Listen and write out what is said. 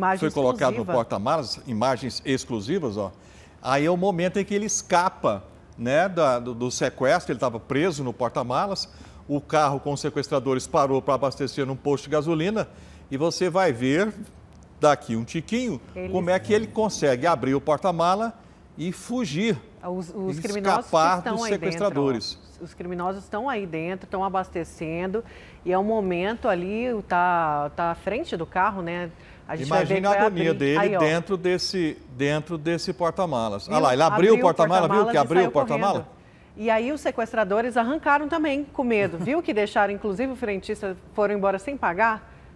Imagem foi colocado exclusiva. no porta-malas, imagens exclusivas, ó. Aí é o momento em que ele escapa né, da, do, do sequestro, ele estava preso no porta-malas, o carro com os sequestradores parou para abastecer num posto de gasolina e você vai ver daqui um tiquinho ele... como é que ele consegue abrir o porta-mala e fugir, ah, os, os e escapar dos sequestradores. Dentro, os criminosos estão aí dentro, estão abastecendo e é um momento ali, tá, tá à frente do carro, né? A Imagina a agonia abrir. dele aí, dentro desse, dentro desse porta-malas. Olha ah lá, ele abriu, abriu o porta malas porta viu que abriu o porta malas E aí os sequestradores arrancaram também, com medo. Viu que deixaram, inclusive, o frentista foram embora sem pagar?